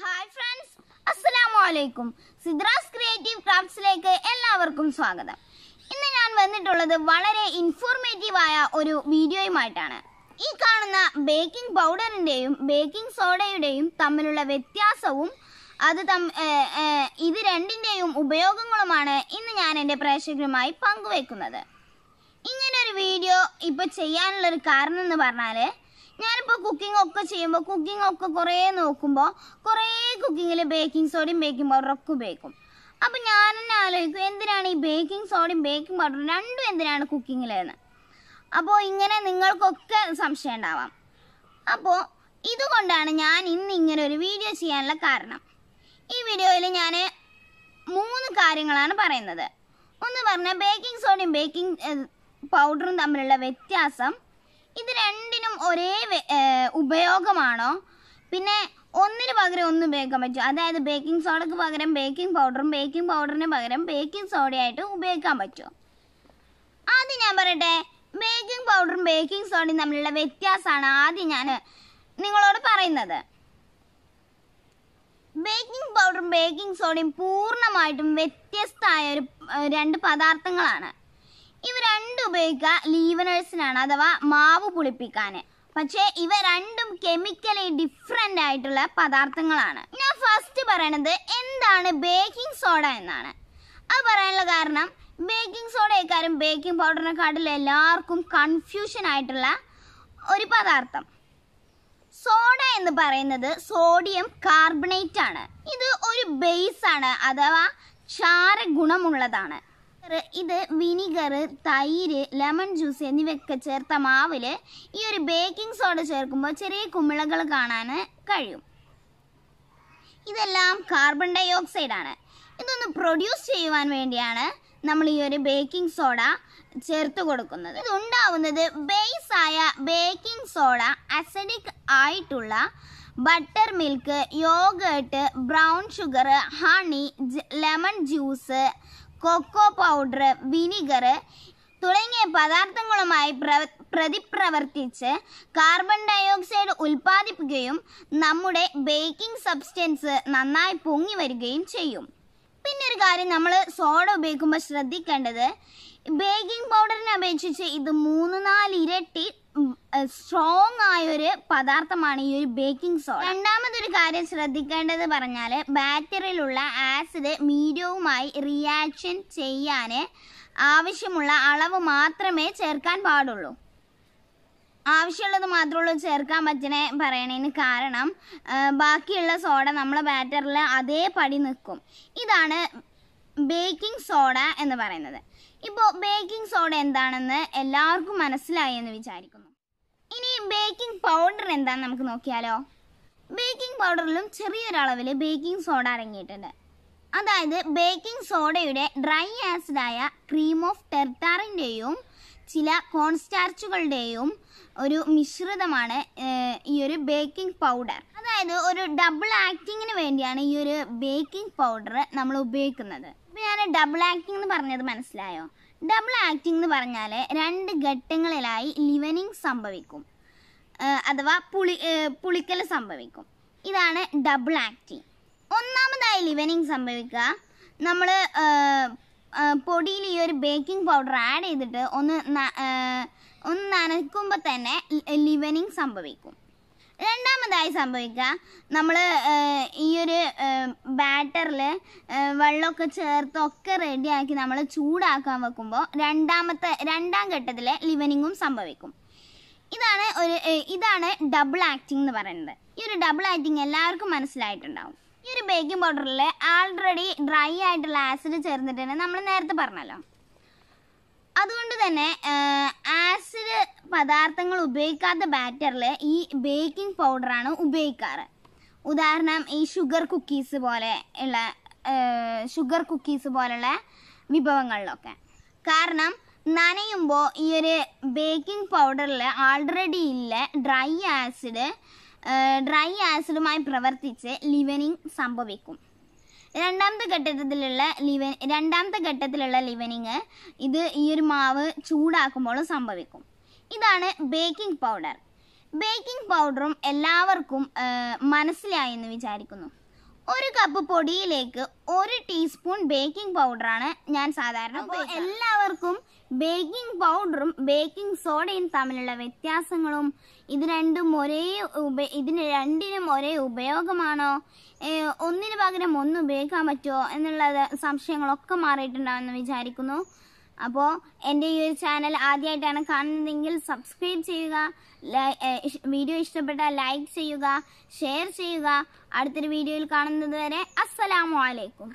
hi friends അസ്സലാമു അലൈക്കും സിദ്രാസ് creative ക്രാഫ്റ്റ്സിലേക്ക് എല്ലാവർക്കും സ്വാഗതം ഇന്ന് ഞാൻ വന്നിട്ടുള്ളത് വളരെ ഇൻഫോർമേറ്റീവായ ഒരു വീഡിയോയുമായിട്ടാണ് ഈ കാണുന്ന ബേക്കിംഗ് പൗഡറിൻ്റെയും ബേക്കിംഗ് സോഡയുടെയും തമ്മിലുള്ള വ്യത്യാസവും അത് തം ഇത് രണ്ടിൻ്റെയും ഉപയോഗങ്ങളുമാണ് ഇന്ന് ഞാൻ എൻ്റെ പ്രേക്ഷകരുമായി പങ്കുവെക്കുന്നത് ഇങ്ങനൊരു വീഡിയോ ഇപ്പോൾ ചെയ്യാനുള്ളൊരു കാരണം എന്ന് പറഞ്ഞാൽ ഞാനിപ്പോൾ കുക്കിംഗ് ഒക്കെ ചെയ്യുമ്പോൾ കുക്കിംഗ് ഒക്കെ കുറേ നോക്കുമ്പോൾ കുറേ കുക്കിങ്ങിൽ ബേക്കിംഗ് സോഡയും ബേക്കിംഗ് പൗഡറും ഒക്കെ ഉപയോഗിക്കും അപ്പോൾ ഞാൻ തന്നെ ആലോചിക്കും എന്തിനാണ് ഈ ബേക്കിംഗ് സോഡയും ബേക്കിംഗ് പൗഡറും രണ്ടും എന്തിനാണ് കുക്കിങ്ങിലെന്ന് അപ്പോൾ ഇങ്ങനെ നിങ്ങൾക്കൊക്കെ സംശയം ഉണ്ടാവാം അപ്പോൾ ഇതുകൊണ്ടാണ് ഞാൻ ഇന്ന് ഇങ്ങനെ ഒരു വീഡിയോ ചെയ്യാനുള്ള കാരണം ഈ വീഡിയോയിൽ ഞാൻ മൂന്ന് കാര്യങ്ങളാണ് പറയുന്നത് ഒന്ന് പറഞ്ഞാൽ ബേക്കിംഗ് സോഡയും ബേക്കിംഗ് പൗഡറും തമ്മിലുള്ള വ്യത്യാസം ഇത് രണ്ടിനും ഒരേ ഉപയോഗമാണോ പിന്നെ ഒന്നിന് പകരം ഒന്ന് ഉപയോഗിക്കാൻ പറ്റും അതായത് ബേക്കിംഗ് സോഡക്ക് പകരം ബേക്കിംഗ് പൗഡറും ബേക്കിംഗ് പൗഡറിന് പകരം ബേക്കിംഗ് സോഡയായിട്ട് ഉപയോഗിക്കാൻ പറ്റുമോ ആദ്യം ഞാൻ പറയട്ടെ ബേക്കിംഗ് പൗഡറും ബേക്കിംഗ് സോഡയും തമ്മിലുള്ള വ്യത്യാസമാണ് ആദ്യം ഞാൻ നിങ്ങളോട് പറയുന്നത് ബേക്കിംഗ് പൗഡറും ബേക്കിംഗ് സോഡയും പൂർണ്ണമായിട്ടും വ്യത്യസ്തമായ ഒരു രണ്ട് പദാർത്ഥങ്ങളാണ് ഉപയോഗിക്കുക ലീവനേഴ്സിനാണ് അഥവാ മാവ് പുളിപ്പിക്കാൻ പക്ഷേ ഇവ രണ്ടും കെമിക്കലി ഡിഫറെൻ്റ് ആയിട്ടുള്ള പദാർത്ഥങ്ങളാണ് ഞാൻ ഫസ്റ്റ് പറയണത് എന്താണ് ബേക്കിംഗ് സോഡ എന്നാണ് അത് പറയാനുള്ള കാരണം ബേക്കിംഗ് സോഡയേക്കാളും ബേക്കിംഗ് പൗഡറിനെക്കാട്ടിൽ എല്ലാവർക്കും കൺഫ്യൂഷൻ ആയിട്ടുള്ള ഒരു പദാർത്ഥം സോഡ എന്ന് പറയുന്നത് സോഡിയം കാർബണേറ്റ് ആണ് ഇത് ഒരു ബേസ് ആണ് അഥവാ ക്ഷാര ഗുണമുള്ളതാണ് ഇത് വിനിഗർ തൈര് ലെമൺ ജ്യൂസ് എന്നിവയൊക്കെ ചേർത്ത മാവിൽ ഈ ഒരു ബേക്കിംഗ് സോഡ ചേർക്കുമ്പോൾ ചെറിയ കുമിളകൾ കാണാൻ കഴിയും ഇതെല്ലാം കാർബൺ ഡൈ ആണ് ഇതൊന്ന് പ്രൊഡ്യൂസ് ചെയ്യുവാൻ വേണ്ടിയാണ് നമ്മൾ ഈ ഒരു ബേക്കിംഗ് സോഡ ചേർത്ത് കൊടുക്കുന്നത് ഇതുണ്ടാവുന്നത് ബേസ് ആയ ബേക്കിംഗ് സോഡ അസഡിക് ആയിട്ടുള്ള butter milk yogurt brown sugar honey lemon juice cocoa powder vinegar തുടങ്ങിയ പദാർത്ഥങ്ങളുമായി പ്ര പ്രതിപ്രവർത്തിച്ച് കാർബൺ ഡയോക്സൈഡ് ഉൽപ്പാദിപ്പിക്കുകയും നമ്മുടെ ബേക്കിംഗ് സബ്സ്റ്റൻസ് നന്നായി പൊങ്ങി വരികയും ചെയ്യും പിന്നെ ഒരു കാര്യം നമ്മൾ സോഡ ഉപയോഗിക്കുമ്പോൾ ശ്രദ്ധിക്കേണ്ടത് ബേക്കിംഗ് പൗഡറിനെ അപേക്ഷിച്ച് ഇത് മൂന്ന് നാല് ഇരട്ടി സ്ട്രോങ് ആയൊരു പദാർത്ഥമാണ് ഈ ഒരു ബേക്കിംഗ് സോഡ രണ്ടാമതൊരു കാര്യം ശ്രദ്ധിക്കേണ്ടത് പറഞ്ഞാൽ ബാറ്ററിയിലുള്ള ആസിഡ് മീഡിയവുമായി റിയാക്ഷൻ ചെയ്യാൻ ആവശ്യമുള്ള അളവ് മാത്രമേ ചേർക്കാൻ പാടുള്ളൂ ആവശ്യമുള്ളത് മാത്രമുള്ളൂ ചേർക്കാൻ പറ്റണ പറയണതിന് കാരണം ബാക്കിയുള്ള സോഡ നമ്മളെ ബാറ്ററിൽ അതേപടി നിൽക്കും ഇതാണ് ബേക്കിംഗ് സോഡ എന്ന് പറയുന്നത് ഇപ്പോൾ ബേക്കിംഗ് സോഡ എന്താണെന്ന് എല്ലാവർക്കും മനസ്സിലായി എന്ന് വിചാരിക്കുന്നു ഇനി ബേക്കിംഗ് പൗഡർ എന്താണെന്ന് നമുക്ക് നോക്കിയാലോ ബേക്കിംഗ് പൗഡറിലും ചെറിയൊരളവിൽ ബേക്കിംഗ് സോഡ അടങ്ങിയിട്ടുണ്ട് അതായത് ബേക്കിംഗ് സോഡയുടെ ഡ്രൈ ആസിഡായ ക്രീം ഓഫ് ടെർട്ടാറിൻ്റെയും ചില കോൺസ്റ്റാർച്ചുകളുടെയും ഒരു മിശ്രിതമാണ് ഈ ഒരു ബേക്കിംഗ് പൗഡർ അതായത് ഒരു ഡബിൾ ആക്ടിങ്ങിന് വേണ്ടിയാണ് ഈ ഒരു ബേക്കിംഗ് പൗഡർ നമ്മൾ ഉപയോഗിക്കുന്നത് ഇപ്പോൾ ഞാൻ ഡബിൾ ആക്ടിംഗ് എന്ന് പറഞ്ഞത് മനസ്സിലായോ ഡബിൾ ആക്ടിംഗ് എന്ന് പറഞ്ഞാൽ രണ്ട് ഘട്ടങ്ങളിലായി ലിവനിങ് സംഭവിക്കും അഥവാ പുളി പുളിക്കൽ സംഭവിക്കും ഇതാണ് ഡബിൾ ആക്ടിങ് ഒന്നാമതായി ലിവനിങ് സംഭവിക്കുക നമ്മൾ പൊടിയിൽ ഈ ഒരു ബേക്കിംഗ് പൗഡർ ആഡ് ചെയ്തിട്ട് ഒന്ന് ഒന്ന് നനയ്ക്കുമ്പോൾ തന്നെ ലിവനിങ് സംഭവിക്കും രണ്ടാമതായി സംഭവിക്കുക നമ്മൾ ഈ ഒരു ബാറ്ററിൽ വെള്ളമൊക്കെ ചേർത്തൊക്കെ റെഡിയാക്കി നമ്മൾ ചൂടാക്കാൻ വെക്കുമ്പോൾ രണ്ടാമത്തെ രണ്ടാം ഘട്ടത്തിൽ ലിവനിങ്ങും സംഭവിക്കും ഇതാണ് ഒരു ഇതാണ് ഡബിൾ ആക്ടിംഗ് എന്ന് പറയുന്നത് ഈ ഒരു ഡബിൾ ആക്ടിംഗ് എല്ലാവർക്കും മനസ്സിലായിട്ടുണ്ടാവും ഈ ഒരു ബേക്കിംഗ് പൗഡറിൽ ആൾറെഡി ഡ്രൈ ആയിട്ടുള്ള ആസിഡ് ചേർന്നിട്ടുണ്ട് നമ്മൾ നേരത്തെ പറഞ്ഞല്ലോ അതുകൊണ്ട് തന്നെ ആസിഡ് പദാർത്ഥങ്ങൾ ഉപയോഗിക്കാത്ത ബാറ്ററിൽ ഈ ബേക്കിംഗ് പൗഡറാണ് ഉപയോഗിക്കാറ് ഉദാഹരണം ഈ ഷുഗർ കുക്കീസ് പോലെ ഉള്ള ഷുഗർ കുക്കീസ് പോലുള്ള വിഭവങ്ങളിലൊക്കെ കാരണം നനയുമ്പോൾ ഈ ഒരു ബേക്കിംഗ് പൗഡറിൽ ആൾറെഡി ഇല്ല ഡ്രൈ ആസിഡ് ഡ്രൈ ആസിഡുമായി പ്രവർത്തിച്ച് ലിവനിങ് സംഭവിക്കും രണ്ടാമത്തെ ഘട്ടത്തിലുള്ള ലിവൻ രണ്ടാമത്തെ ഘട്ടത്തിലുള്ള ലിവനിങ് ഇത് ഈ ഒരു മാവ് ചൂടാക്കുമ്പോൾ സംഭവിക്കും ഇതാണ് ബേക്കിംഗ് പൗഡർ ബേക്കിംഗ് പൗഡറും എല്ലാവർക്കും മനസ്സിലായി എന്ന് വിചാരിക്കുന്നു ഒരു കപ്പ് പൊടിയിലേക്ക് ഒരു ടീസ്പൂൺ ബേക്കിംഗ് പൗഡറാണ് ഞാൻ സാധാരണ എല്ലാവർക്കും ബേക്കിംഗ് പൗഡറും ബേക്കിംഗ് സോഡയും തമ്മിലുള്ള വ്യത്യാസങ്ങളും ഇത് രണ്ടും ഒരേ ഉപ ഇതിന് രണ്ടിനും ഒരേ ഉപയോഗമാണോ ഒന്നിനു പകരം ഒന്ന് ഉപയോഗിക്കാൻ പറ്റുമോ എന്നുള്ളത് സംശയങ്ങളൊക്കെ മാറിയിട്ടുണ്ടാവുമെന്ന് വിചാരിക്കുന്നു അപ്പോൾ എൻ്റെ ഈ ഒരു ചാനൽ ആദ്യമായിട്ടാണ് കാണുന്നതെങ്കിൽ സബ്സ്ക്രൈബ് ചെയ്യുക വീഡിയോ ഇഷ്ടപ്പെട്ട ലൈക്ക് ചെയ്യുക ഷെയർ ചെയ്യുക അടുത്തൊരു വീഡിയോയിൽ കാണുന്നത് വരെ അസ്സലാമലൈക്കും